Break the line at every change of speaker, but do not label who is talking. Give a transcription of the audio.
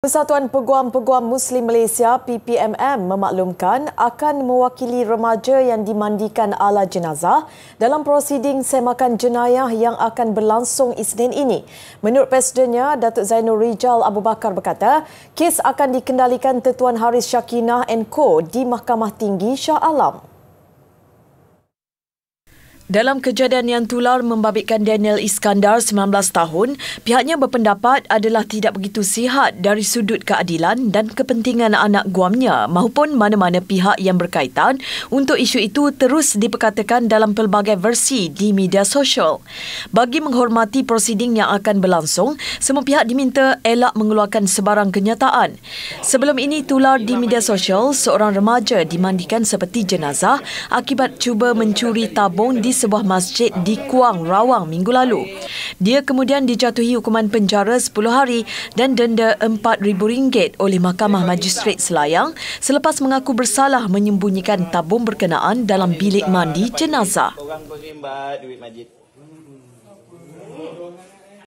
Persatuan Peguam-Peguam Muslim Malaysia PPMM memaklumkan akan mewakili remaja yang dimandikan ala jenazah dalam prosiding semakan jenayah yang akan berlangsung Isnin ini. Menurut presidennya, Datuk Zainul Rijal Abu Bakar berkata, kes akan dikendalikan Tetuan Haris Syakinah Co di Mahkamah Tinggi Shah Alam. Dalam kejadian yang tular membabitkan Daniel Iskandar 19 tahun, pihaknya berpendapat adalah tidak begitu sihat dari sudut keadilan dan kepentingan anak guamnya maupun mana-mana pihak yang berkaitan untuk isu itu terus diperkatakan dalam pelbagai versi di media sosial. Bagi menghormati prosiding yang akan berlangsung, semua pihak diminta elak mengeluarkan sebarang kenyataan. Sebelum ini tular di media sosial, seorang remaja dimandikan seperti jenazah akibat cuba mencuri tabung di sebuah masjid di Kuang, Rawang minggu lalu. Dia kemudian dijatuhi hukuman penjara 10 hari dan denda RM4,000 oleh Mahkamah Majistret Selayang selepas mengaku bersalah menyembunyikan tabung berkenaan dalam bilik mandi jenazah.